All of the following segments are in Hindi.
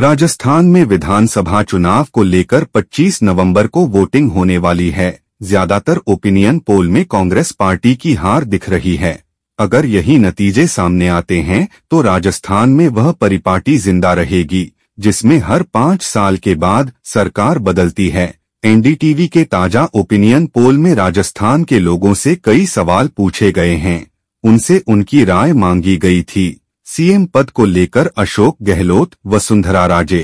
राजस्थान में विधानसभा चुनाव को लेकर 25 नवंबर को वोटिंग होने वाली है ज्यादातर ओपिनियन पोल में कांग्रेस पार्टी की हार दिख रही है अगर यही नतीजे सामने आते हैं तो राजस्थान में वह परिपाटी जिंदा रहेगी जिसमें हर पाँच साल के बाद सरकार बदलती है एनडीटीवी के ताजा ओपिनियन पोल में राजस्थान के लोगों से कई सवाल पूछे गए हैं उनसे उनकी राय मांगी गई थी सीएम पद को लेकर अशोक गहलोत वसुंधरा राजे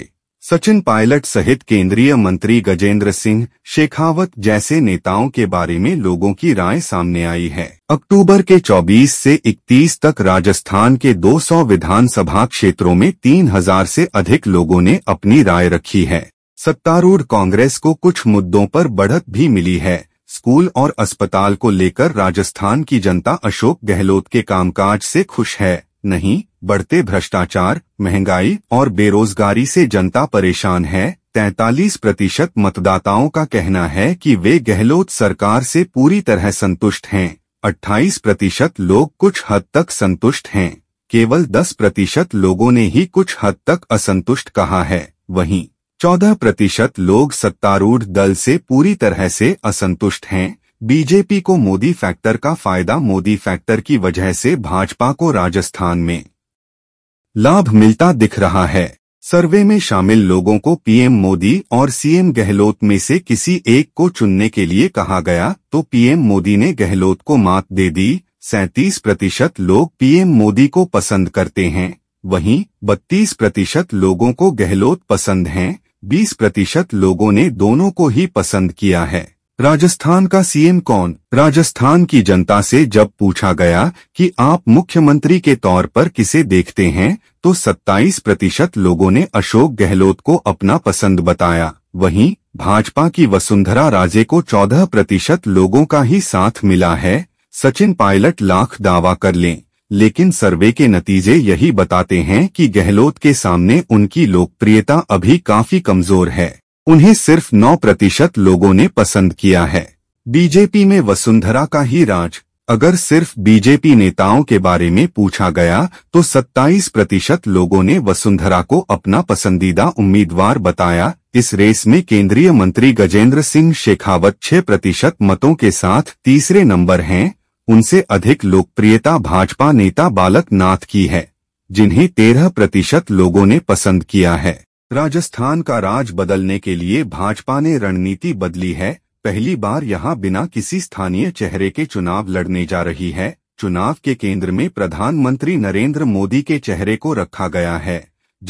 सचिन पायलट सहित केंद्रीय मंत्री गजेंद्र सिंह शेखावत जैसे नेताओं के बारे में लोगों की राय सामने आई है अक्टूबर के 24 से 31 तक राजस्थान के 200 विधानसभा क्षेत्रों में 3000 से अधिक लोगों ने अपनी राय रखी है सत्तारूढ़ कांग्रेस को कुछ मुद्दों पर बढ़त भी मिली है स्कूल और अस्पताल को लेकर राजस्थान की जनता अशोक गहलोत के कामकाज से खुश है नहीं बढ़ते भ्रष्टाचार महंगाई और बेरोजगारी से जनता परेशान है 43 प्रतिशत मतदाताओं का कहना है कि वे गहलोत सरकार से पूरी तरह संतुष्ट हैं 28 प्रतिशत लोग कुछ हद तक संतुष्ट हैं केवल 10 प्रतिशत लोगों ने ही कुछ हद तक असंतुष्ट कहा है वहीं 14 प्रतिशत लोग सत्तारूढ़ दल से पूरी तरह से असंतुष्ट हैं बीजेपी को मोदी फैक्टर का फायदा मोदी फैक्टर की वजह से भाजपा को राजस्थान में लाभ मिलता दिख रहा है सर्वे में शामिल लोगों को पीएम मोदी और सीएम गहलोत में से किसी एक को चुनने के लिए कहा गया तो पीएम मोदी ने गहलोत को मात दे दी सैतीस प्रतिशत लोग पीएम मोदी को पसंद करते हैं वहीं बत्तीस प्रतिशत लोगों को गहलोत पसंद हैं बीस प्रतिशत लोगों ने दोनों को ही पसंद किया है राजस्थान का सीएम कौन राजस्थान की जनता से जब पूछा गया कि आप मुख्यमंत्री के तौर पर किसे देखते हैं तो 27 प्रतिशत लोगों ने अशोक गहलोत को अपना पसंद बताया वहीं भाजपा की वसुंधरा राजे को 14 प्रतिशत लोगों का ही साथ मिला है सचिन पायलट लाख दावा कर लें लेकिन सर्वे के नतीजे यही बताते हैं कि गहलोत के सामने उनकी लोकप्रियता अभी काफी कमजोर है उन्हें सिर्फ 9 प्रतिशत लोगों ने पसंद किया है बीजेपी में वसुंधरा का ही राज अगर सिर्फ बीजेपी नेताओं के बारे में पूछा गया तो 27 प्रतिशत लोगों ने वसुंधरा को अपना पसंदीदा उम्मीदवार बताया इस रेस में केंद्रीय मंत्री गजेंद्र सिंह शेखावत 6 प्रतिशत मतों के साथ तीसरे नंबर हैं उनसे अधिक लोकप्रियता भाजपा नेता बालक नाथ की है जिन्हें 13 प्रतिशत लोगों ने पसंद किया है राजस्थान का राज बदलने के लिए भाजपा ने रणनीति बदली है पहली बार यहां बिना किसी स्थानीय चेहरे के चुनाव लड़ने जा रही है चुनाव के केंद्र में प्रधानमंत्री नरेंद्र मोदी के चेहरे को रखा गया है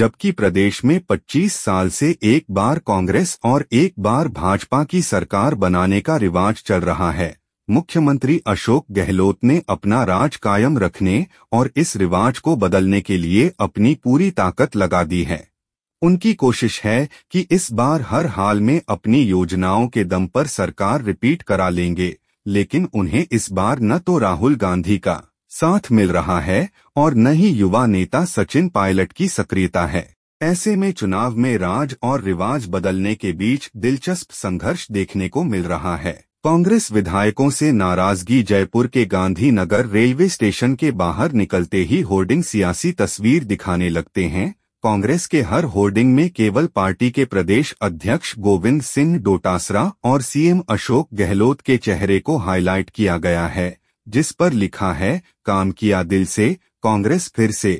जबकि प्रदेश में 25 साल से एक बार कांग्रेस और एक बार भाजपा की सरकार बनाने का रिवाज चल रहा है मुख्यमंत्री अशोक गहलोत ने अपना राज कायम रखने और इस रिवाज को बदलने के लिए अपनी पूरी ताकत लगा दी है उनकी कोशिश है कि इस बार हर हाल में अपनी योजनाओं के दम पर सरकार रिपीट करा लेंगे लेकिन उन्हें इस बार न तो राहुल गांधी का साथ मिल रहा है और न ही युवा नेता सचिन पायलट की सक्रियता है ऐसे में चुनाव में राज और रिवाज बदलने के बीच दिलचस्प संघर्ष देखने को मिल रहा है कांग्रेस विधायकों से नाराजगी जयपुर के गांधी नगर रेलवे स्टेशन के बाहर निकलते ही होर्डिंग सियासी तस्वीर दिखाने लगते हैं कांग्रेस के हर होर्डिंग में केवल पार्टी के प्रदेश अध्यक्ष गोविंद सिंह डोटासरा और सीएम अशोक गहलोत के चेहरे को हाईलाइट किया गया है जिस पर लिखा है काम किया दिल से कांग्रेस फिर से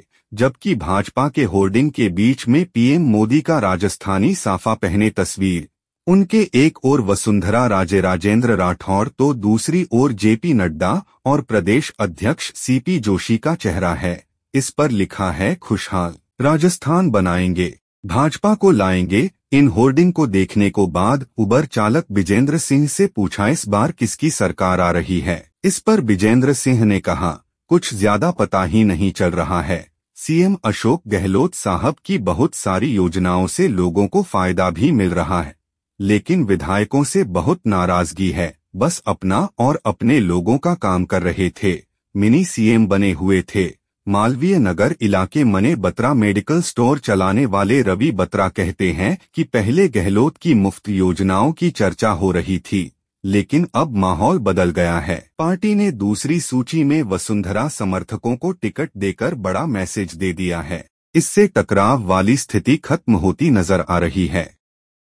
जबकि भाजपा के होर्डिंग के बीच में पीएम मोदी का राजस्थानी साफा पहने तस्वीर उनके एक ओर वसुंधरा राजे राजेंद्र राठौर तो दूसरी ओर जेपी नड्डा और प्रदेश अध्यक्ष सीपी जोशी का चेहरा है इस पर लिखा है खुशहाल राजस्थान बनाएंगे भाजपा को लाएंगे इन होर्डिंग को देखने को बाद उबर चालक विजेंद्र सिंह से पूछा इस बार किसकी सरकार आ रही है इस पर विजेंद्र सिंह ने कहा कुछ ज्यादा पता ही नहीं चल रहा है सीएम अशोक गहलोत साहब की बहुत सारी योजनाओं से लोगों को फायदा भी मिल रहा है लेकिन विधायकों से बहुत नाराजगी है बस अपना और अपने लोगों का काम कर रहे थे मिनी सीएम बने हुए थे मालवीय नगर इलाके मने बत्रा मेडिकल स्टोर चलाने वाले रवि बत्रा कहते हैं कि पहले गहलोत की मुफ्त योजनाओं की चर्चा हो रही थी लेकिन अब माहौल बदल गया है पार्टी ने दूसरी सूची में वसुंधरा समर्थकों को टिकट देकर बड़ा मैसेज दे दिया है इससे टकराव वाली स्थिति खत्म होती नजर आ रही है